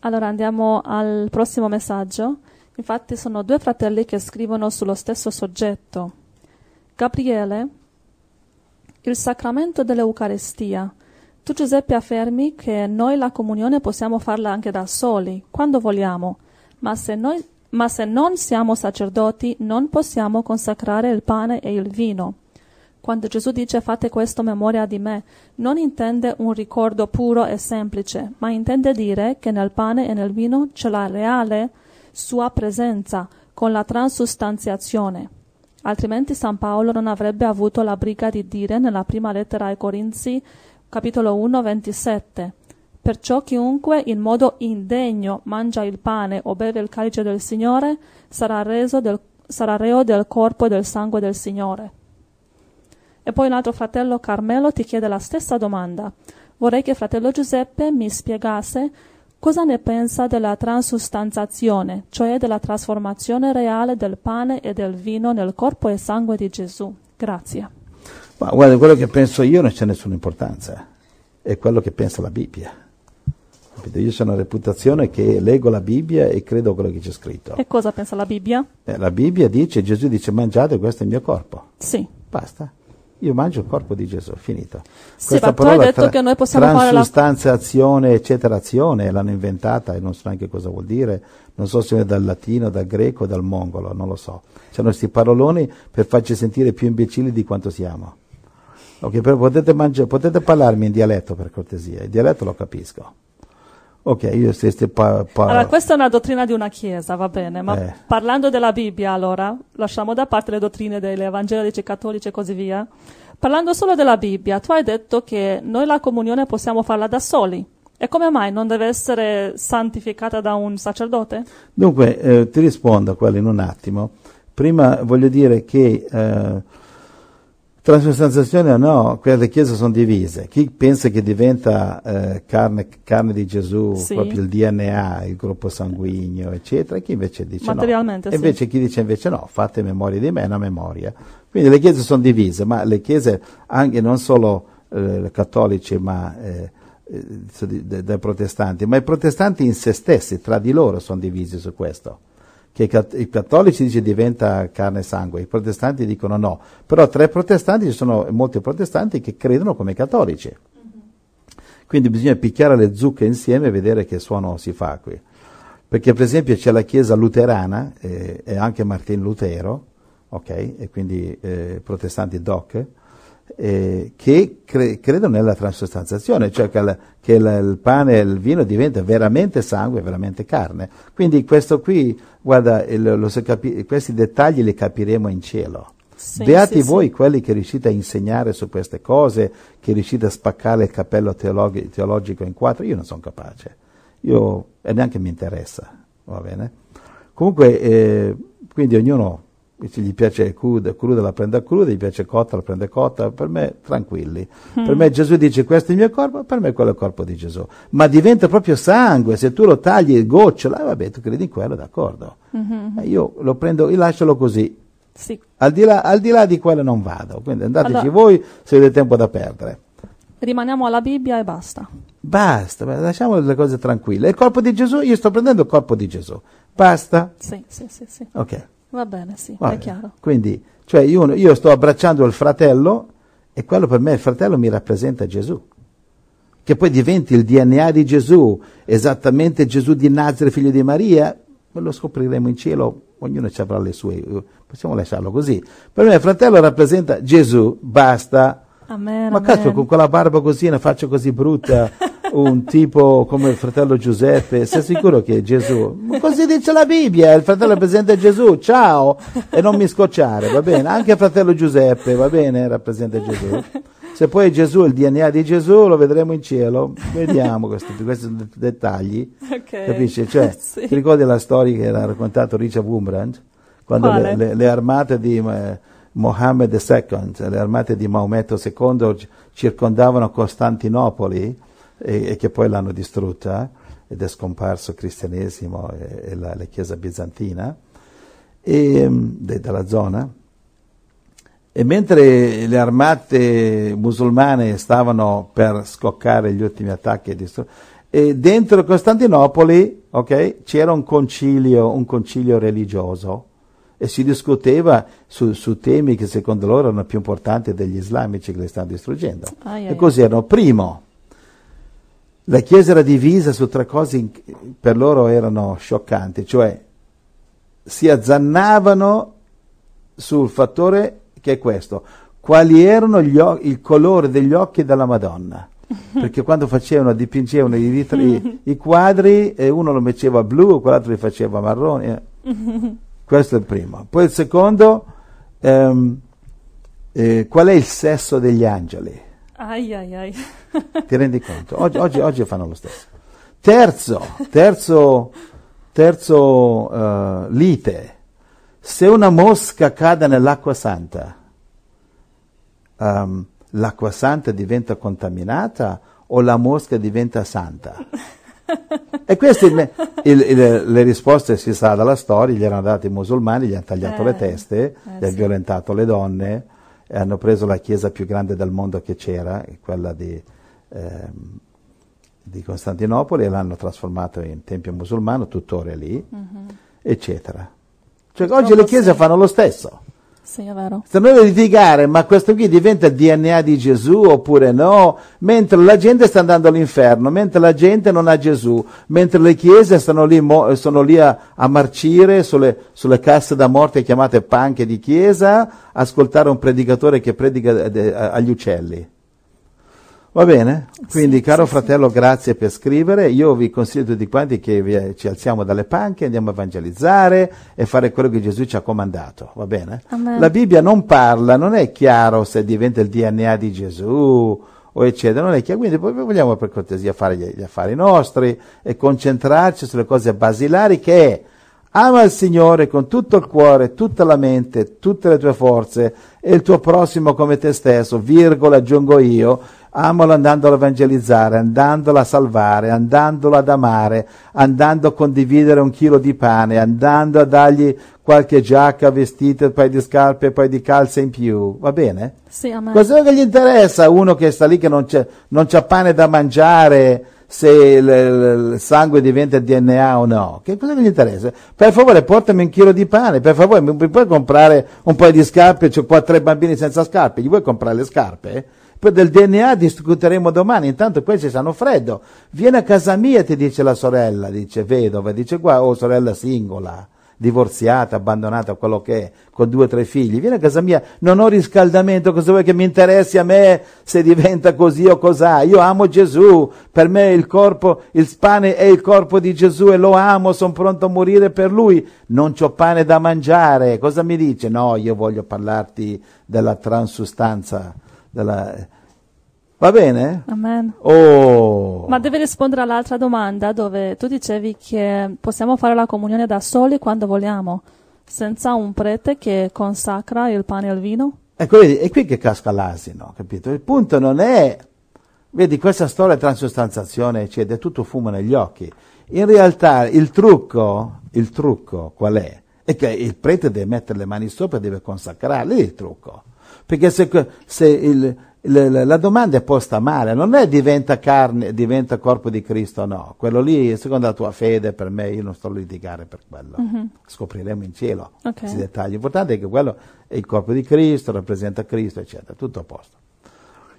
Allora andiamo al prossimo messaggio. Infatti sono due fratelli che scrivono sullo stesso soggetto. Gabriele, il sacramento dell'Eucarestia. Tu Giuseppe affermi che noi la comunione possiamo farla anche da soli, quando vogliamo, ma se, noi, ma se non siamo sacerdoti non possiamo consacrare il pane e il vino. Quando Gesù dice fate questo memoria di me, non intende un ricordo puro e semplice, ma intende dire che nel pane e nel vino c'è la reale sua presenza con la transustanziazione. Altrimenti San Paolo non avrebbe avuto la briga di dire nella prima lettera ai Corinzi, capitolo 1, 27. Perciò chiunque in modo indegno mangia il pane o beve il calice del Signore sarà, del, sarà reo del corpo e del sangue del Signore. E poi un altro fratello, Carmelo, ti chiede la stessa domanda. Vorrei che fratello Giuseppe mi spiegasse cosa ne pensa della transustanzazione, cioè della trasformazione reale del pane e del vino nel corpo e sangue di Gesù. Grazie. Ma guarda, quello che penso io non c'è nessuna importanza, eh. è quello che pensa la Bibbia. Io sono una reputazione che leggo la Bibbia e credo quello che c'è scritto. E cosa pensa la Bibbia? Eh, la Bibbia dice, Gesù dice mangiate, questo è il mio corpo. Sì. Basta io mangio il corpo di Gesù, finito. Sì, Questa ma tu hai detto tra, che noi possiamo fare la... azione, eccetera, azione, l'hanno inventata e non so neanche cosa vuol dire, non so se è dal latino, dal greco, dal mongolo, non lo so. C'hanno questi paroloni per farci sentire più imbecilli di quanto siamo. Ok, però potete, mangi- potete parlarmi in dialetto per cortesia, il dialetto lo capisco. Ok, io stesse parlando. pa... Allora, questa è una dottrina di una chiesa, va bene, ma eh. parlando della Bibbia, allora, lasciamo da parte le dottrine degli evangelici, cattolici e così via. Parlando solo della Bibbia, tu hai detto che noi la comunione possiamo farla da soli. E come mai non deve essere santificata da un sacerdote? Dunque, eh, ti rispondo a quello in un attimo. Prima voglio dire che eh, Transustanziazione o no, quelle chiese sono divise. Chi pensa che diventa eh, carne, carne, di Gesù, sì. proprio il DNA, il gruppo sanguigno, eccetera, chi invece dice no. Materialmente, no. Sì. Invece chi dice invece no, fate memoria di me, è una memoria. Quindi le chiese sono divise, ma le chiese anche non solo eh, cattoliche, ma eh, eh dai protestanti, ma i protestanti in se stessi, tra di loro, sono divisi su questo che i cattolici dice diventa carne e sangue, i protestanti dicono no, però tra i protestanti ci sono molti protestanti che credono come i cattolici. Mm-hmm. Quindi bisogna picchiare le zucche insieme e vedere che suono si fa qui. Perché per esempio c'è la chiesa luterana eh, e anche Martin Lutero, ok, e quindi eh, protestanti doc, eh, che cre- credono nella transostanziazione, cioè che, la, che la, il pane e il vino diventa veramente sangue, veramente carne. Quindi questo qui, guarda, il, capi- questi dettagli li capiremo in cielo. Sì, Beati sì, voi sì. quelli che riuscite a insegnare su queste cose, che riuscite a spaccare il cappello teolog- teologico in quattro, io non sono capace, io, e neanche mi interessa, va bene? Comunque, eh, quindi ognuno se gli piace cruda, cruda la prende cruda, gli piace cotta la prende cotta, per me tranquilli. Mm. Per me Gesù dice questo è il mio corpo, per me quello è il corpo di Gesù. Ma diventa proprio sangue, se tu lo tagli e gocciola, eh, vabbè tu credi in quello, d'accordo. Mm-hmm. Io lo prendo, io lascialo così. Sì. Al, di là, al, di là, di quello non vado, quindi andateci allora, voi se avete tempo da perdere. Rimaniamo alla Bibbia e basta. Basta, lasciamo le cose tranquille. Il corpo di Gesù, io sto prendendo il corpo di Gesù. Basta? Sì, sì, sì. sì. Ok. Va bene, sì, Vabbè. è chiaro. Quindi, cioè io, io, sto abbracciando il fratello e quello per me, il fratello, mi rappresenta Gesù. Che poi diventi il DNA di Gesù, esattamente Gesù di Nazare, figlio di Maria, lo scopriremo in cielo, ognuno ci avrà le sue, possiamo lasciarlo così. Per me il fratello rappresenta Gesù, basta. Amen, Ma amen. cazzo, con quella barba così, una faccia così brutta... un tipo come il fratello Giuseppe, sei sicuro che è Gesù? Ma così dice la Bibbia, il fratello presente Gesù, ciao, e non mi scocciare, va bene? Anche il fratello Giuseppe, va bene, rappresenta Gesù. Se poi è Gesù, il DNA di Gesù, lo vedremo in cielo, vediamo questi, questi dettagli, okay. capisci? Cioè, sì. ti ricordi la storia che ha raccontato Richard Wumbrandt? Quando le, le, le, armate di... Eh, Mohammed II, le armate di Maometto II circondavano Costantinopoli e, e che poi l'hanno distrutta eh, ed è scomparso il cristianesimo e, e la, la, chiesa bizantina e, mm, de, dalla zona. E mentre le armate musulmane stavano per scoccare gli ultimi attacchi e distruggere, dentro Costantinopoli okay, c'era un concilio, un concilio, religioso e si discuteva su, su, temi che secondo loro erano più importanti degli islamici che li stanno distruggendo. Ah, yeah, e così erano primo la Chiesa era divisa su tre cose che per loro erano scioccanti, cioè si azzannavano sul fattore che è questo, quali erano o- il colore degli occhi della Madonna. Perché quando facevano, dipingevano i, vitri, i quadri, uno lo metteva blu, quell'altro li faceva marrone. Eh. Questo è il primo. Poi il secondo, ehm, eh, qual è il sesso degli angeli? Ai, ai, ai. Ti rendi conto? Oggi, oggi, oggi fanno lo stesso. Terzo, terzo, terzo uh, lite. Se una mosca cade nell'acqua santa, um, l'acqua santa diventa contaminata o la mosca diventa santa? e queste il, il, il, le risposte si sa dalla storia, gli erano dati i musulmani, gli hanno tagliato eh, le teste, eh, gli sì. hanno violentato le donne, e eh, hanno preso la chiesa più grande del mondo che c'era, quella di, eh, di Costantinopoli, e l'hanno trasformata in tempio musulmano, tuttora lì, mm-hmm. eccetera. Cioè, oggi le chiese fanno lo stesso. Sì, è vero. Stanno a litigare, ma questo qui diventa il DNA di Gesù oppure no? Mentre la gente sta andando all'inferno, mentre la gente non ha Gesù, mentre le chiese stanno lì mo- sono lì a, a marcire sulle, sulle, casse da morte chiamate panche di chiesa, ascoltare un predicatore che predica eh, de- agli uccelli. Va bene? Quindi, sì, caro sì, fratello, sì. grazie per scrivere. Io vi consiglio tutti quanti che vi, ci alziamo dalle panche, andiamo a evangelizzare e fare quello che Gesù ci ha comandato. Va bene? Amen. La Bibbia non parla, non è chiaro se diventa il DNA di Gesù o eccetera, non è chiaro. Quindi poi vogliamo per cortesia fare gli, gli affari nostri e concentrarci sulle cose basilari che è ama il Signore con tutto il cuore, tutta la mente, tutte le tue forze e il tuo prossimo come te stesso, virgola aggiungo io, Amalo andandolo a evangelizzare, andandolo a salvare, andandolo ad amare, andando a condividere un chilo di pane, andando a dargli qualche giacca, vestito, un paio di scarpe, un paio di calze in più. Va bene? Sì, amare. Cos'è che gli interessa a uno che sta lì che non c'è, non c'ha pane da mangiare? se il, il, sangue diventa DNA o no. Che cosa gli interessa? Per favore, portami un chilo di pane, per favore, mi puoi comprare un paio di scarpe? Ho cioè, qua tre bambini senza scarpe, gli vuoi comprare le scarpe? Poi del DNA discuteremo domani, intanto questi sanno freddo. Vieni a casa mia, ti dice la sorella, dice vedova, dice qua, oh sorella singola, divorziata, abbandonata, quello che è, con due o tre figli. Vieni a casa mia, non ho riscaldamento, cosa vuoi che mi interessi a me se diventa così o cos'ha? Io amo Gesù, per me il corpo, il pane è il corpo di Gesù e lo amo, sono pronto a morire per lui. Non ho pane da mangiare, cosa mi dice? No, io voglio parlarti della transustanza dalla... Va bene? Amen. Oh. Ma devi rispondere all'altra domanda dove tu dicevi che possiamo fare la comunione da soli quando vogliamo, senza un prete che consacra il pane e il vino? Ecco, vedi, è qui che casca l'asino, capito? Il punto non è... Vedi, questa storia transostanzazione, transustanziazione, è tutto fumo negli occhi. In realtà il trucco, il trucco qual è? È che il prete deve mettere le mani sopra e deve consacrare, lì il trucco. Perché se, se il, la domanda è posta male, non è diventa carne, diventa corpo di Cristo, no. Quello lì, secondo la tua fede, per me, io non sto a litigare per quello. Mm-hmm. Scopriremo in cielo okay. questi dettagli. L'importante è che quello è il corpo di Cristo, rappresenta Cristo, eccetera. Tutto a posto.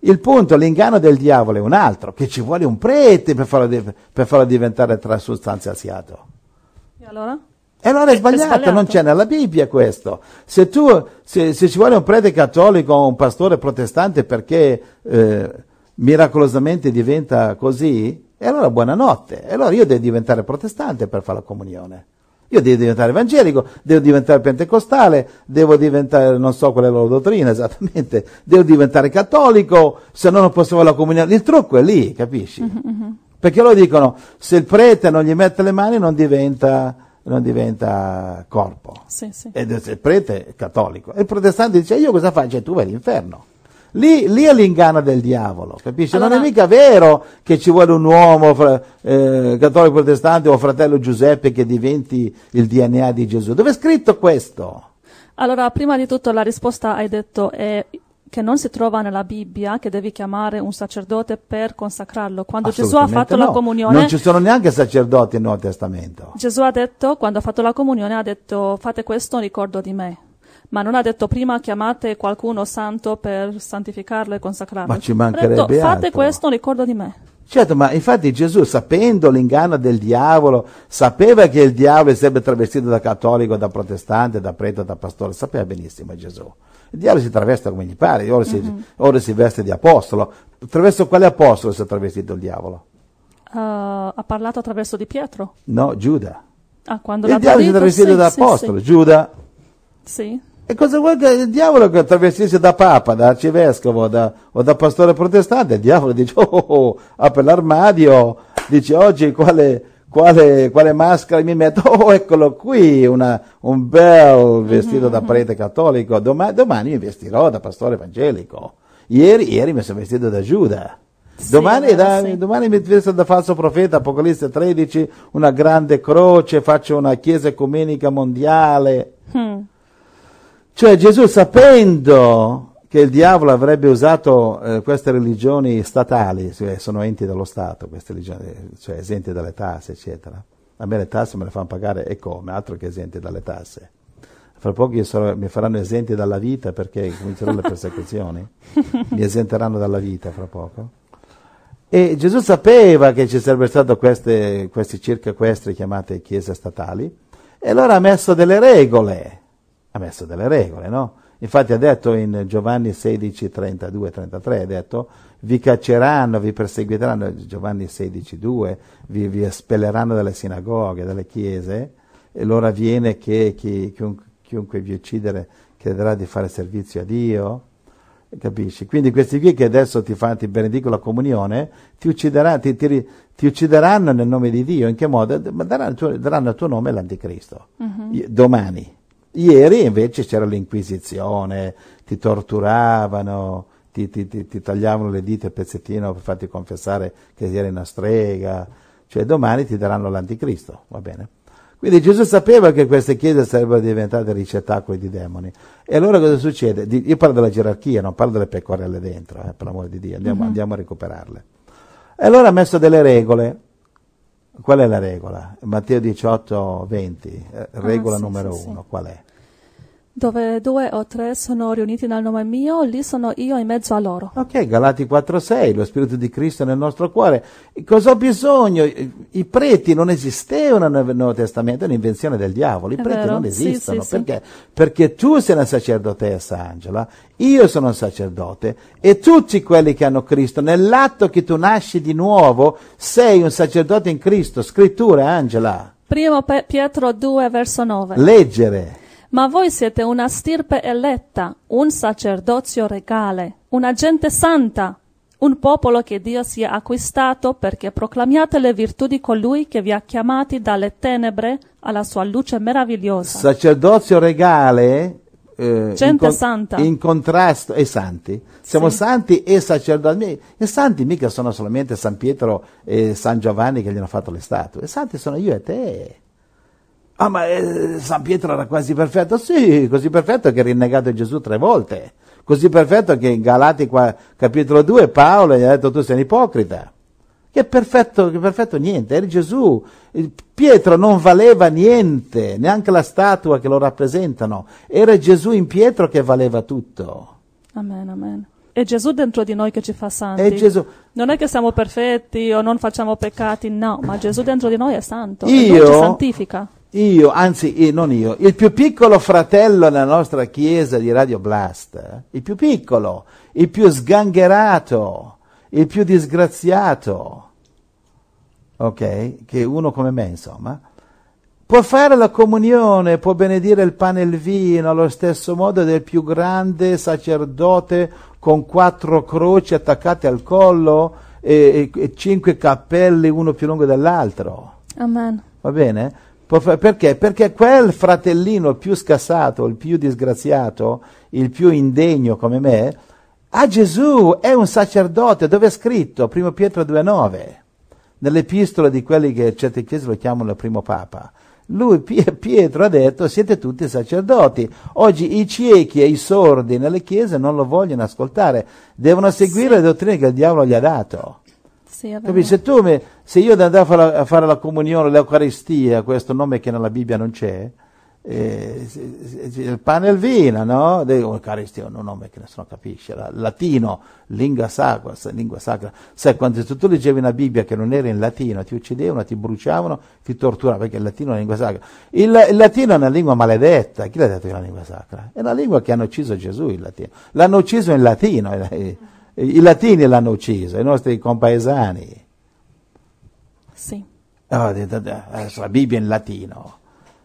Il punto, l'inganno del diavolo è un altro, che ci vuole un prete per farlo, per farlo diventare tra sostanze E allora? E eh, allora è sbagliato, eh, è sbagliato, non c'è nella Bibbia questo. Se, tu, se, se ci vuole un prete cattolico o un pastore protestante perché eh, miracolosamente diventa così, e eh, allora buonanotte. E allora io devo diventare protestante per fare la comunione. Io devo diventare evangelico, devo diventare pentecostale, devo diventare, non so qual è la loro dottrina esattamente, devo diventare cattolico, se no non posso fare la comunione. Il trucco è lì, capisci? Mm-hmm, mm-hmm. Perché loro dicono, se il prete non gli mette le mani non diventa non diventa corpo. Sì, sì. Ed il prete è cattolico. E il protestante dice, io cosa faccio? E tu vai all'inferno. Lì, lì, è l'inganno del diavolo, capisci? Allora, non è mica vero che ci vuole un uomo eh, cattolico protestante o fratello Giuseppe che diventi il DNA di Gesù. Dove è scritto questo? Allora, prima di tutto la risposta hai detto è che non si trova nella Bibbia che devi chiamare un sacerdote per consacrarlo. Quando Gesù ha fatto no. la comunione... Non ci sono neanche sacerdoti nel Nuovo Testamento. Gesù ha detto, quando ha fatto la comunione, ha detto fate questo in ricordo di me. Ma non ha detto prima chiamate qualcuno santo per santificarlo e consacrarlo. Ma ci mancherebbe ha detto, fate altro. questo in ricordo di me. Certo, ma infatti Gesù, sapendo l'inganno del diavolo, sapeva che il diavolo sarebbe travestito da cattolico, da protestante, da prete, da pastore, sapeva benissimo Gesù. Il diavolo si traveste come gli pare, ora si, mm-hmm. ora si veste di apostolo. Attraverso quale apostolo si è travestito il diavolo? Uh, ha parlato attraverso di Pietro? No, Giuda. Ah, quando il diavolo si è travestito sì, da apostolo, sì, sì. Giuda. Sì. E cosa vuol che il diavolo che travestirsi da papa, da arcivescovo da, o da pastore protestante? Il diavolo dice, oh, oh, oh apre l'armadio, dice oggi quale quale, quale maschera mi metto? Oh, eccolo qui, una, un bel vestito da mm-hmm. prete cattolico, Doma, domani mi vestirò da pastore evangelico. Ieri, ieri mi sono vestito da Giuda. Sì, domani, da, sì. domani, mi vesto da falso profeta, Apocalisse 13, una grande croce, faccio una chiesa ecumenica mondiale. Hmm. Cioè Gesù sapendo che il diavolo avrebbe usato eh, queste religioni statali, cioè sono enti dello Stato, queste religioni, eh, cioè esenti dalle tasse, eccetera. A me le tasse me le fanno pagare e come, altro che esenti dalle tasse. Fra poco sarò, mi faranno esenti dalla vita perché cominceranno le persecuzioni, mi esenteranno dalla vita fra poco. E Gesù sapeva che ci sarebbero stati questi circa equestri chiamate chiese statali, e allora ha messo delle regole, ha messo delle regole, no? Infatti ha detto in Giovanni 16, 32, 33, ha detto, vi cacceranno, vi perseguiteranno, Giovanni 16, 2, vi, vi espelleranno dalle sinagoghe, dalle chiese, e l'ora viene che chi, chiunque vi uccidere crederà di fare servizio a Dio, capisci? Quindi questi qui che adesso ti, fa, ti benedicono la comunione, ti, ucciderà, ti, ti, ti, uccideranno nel nome di Dio, in che modo? Daranno, daranno il tuo nome l'anticristo, uh-huh. domani Ieri invece c'era l'Inquisizione, ti torturavano, ti, ti, ti, ti tagliavano le dita a pezzettino per farti confessare che eri una strega, cioè domani ti daranno l'anticristo, va bene? Quindi Gesù sapeva che queste chiese sarebbero diventate ricettacoli di demoni. E allora cosa succede? Io parlo della gerarchia, non parlo delle pecorelle dentro, eh, per l'amore di Dio, andiamo, mm-hmm. andiamo a recuperarle. E allora ha messo delle regole, Qual è la regola? Matteo 18, 20, eh, ah, regola ah, sì, numero sì, uno, sì. qual è? dove due o tre sono riuniti nel nome mio, lì sono io in mezzo a loro. Ok, Galati 4.6, lo Spirito di Cristo nel nostro cuore. Cosa ho bisogno? I preti non esistevano nel Nuovo Testamento, è un'invenzione del diavolo, i È preti vero, non esistono. sì, sì. perché? Perché tu sei una sacerdotessa, Angela, io sono un sacerdote e tutti quelli che hanno Cristo, nell'atto che tu nasci di nuovo, sei un sacerdote in Cristo, scrittura, Angela. Primo Pietro 2, verso 9. Leggere. Ma voi siete una stirpe eletta, un sacerdozio regale, una gente santa, un popolo che Dio si è acquistato perché proclamiate le virtù di colui che vi ha chiamati dalle tenebre alla sua luce meravigliosa. Sacerdozio regale eh, gente in con- santa. in contrasto e santi. Siamo sì. santi e sacerdoti. E santi mica sono solamente San Pietro e San Giovanni che gli hanno fatto le statue. E santi sono io e te. Ah, ma eh, San Pietro era quasi perfetto? Sì, così perfetto che ha rinnegato Gesù tre volte. Così perfetto che in Galati capitolo 2 Paolo gli ha detto tu sei un ipocrita. Che perfetto, che perfetto niente, era Gesù. Pietro non valeva niente, neanche la statua che lo rappresentano. Era Gesù in Pietro che valeva tutto. Amen, amen. È Gesù dentro di noi che ci fa santi. Non è che siamo perfetti o non facciamo peccati, no, ma Gesù dentro di noi è santo. Io, e lui ci santifica io, anzi non io, il più piccolo fratello nella nostra chiesa di Radio Blast, il più piccolo, il più sgangherato, il più disgraziato, ok, che uno come me insomma, può fare la comunione, può benedire il pane e il vino allo stesso modo del più grande sacerdote con quattro croci attaccate al collo e, e, e cinque cappelli, uno più lungo dell'altro. Amen. Va bene? Perché? Perché quel fratellino più scassato, il più disgraziato, il più indegno come me, a Gesù è un sacerdote, dove è scritto? 1 Pietro 2,9, nell'epistola di quelli che certe chiese lo chiamano il primo papa. Lui, Pietro, ha detto, siete tutti sacerdoti. Oggi i ciechi e i sordi nelle chiese non lo vogliono ascoltare, devono seguire sì. le dottrine che il diavolo gli ha dato. Sì, Capisci? Tu mi, se io devo andare a fare, la, a fare la comunione, l'Eucaristia, questo nome che nella Bibbia non c'è, eh, il pane e il vino, no? Eucaristia è un nome che nessuno capisce, la, latino, lingua sacra, lingua sacra. Sai, quando tu leggevi una Bibbia che non era in latino, ti uccidevano, ti bruciavano, ti torturavano, perché il latino è una lingua sacra. Il, il latino è una lingua maledetta, chi l'ha detto che è una lingua sacra? È una lingua che hanno ucciso Gesù, il latino. L'hanno ucciso in latino. Eh, i latini l'hanno ucciso, i nostri compaesani. Sì. Ah, la Bibbia in latino.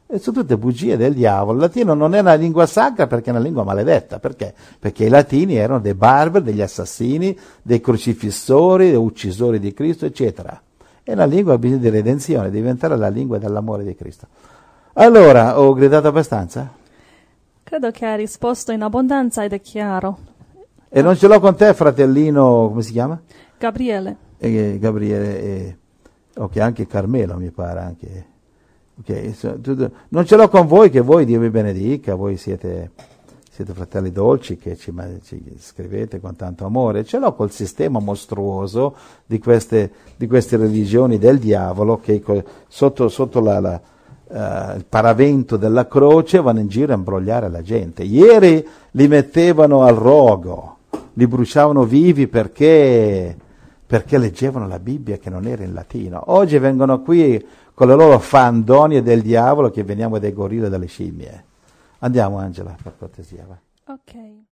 E sono tutte bugie del diavolo. Il latino non è una lingua sacra perché è una lingua maledetta. Perché? Perché i latini erano dei barbari, degli assassini, dei crocifissori, dei uccisori di Cristo, eccetera. E la lingua ha bisogno di redenzione, diventare la lingua dell'amore di Cristo. Allora, ho gridato abbastanza? Credo che hai risposto in abbondanza ed è chiaro. E non ce l'ho con te, fratellino, come si chiama? Gabriele. E, Gabriele, e, ok, anche Carmelo mi pare, anche. Okay, so, tutto, non ce l'ho con voi, che voi Dio vi benedica, voi siete, siete fratelli dolci che ci, ci, scrivete con tanto amore. Ce l'ho col sistema mostruoso di queste, di queste religioni del diavolo che sotto, sotto la, la Uh, il paravento della croce vanno in giro a imbrogliare la gente. Ieri li mettevano al rogo, li bruciavano vivi perché, perché leggevano la Bibbia che non era in latino. Oggi vengono qui con le loro fandonie del diavolo che veniamo dai gorilla e dalle scimmie. Andiamo Angela, per cortesia. Va. Ok.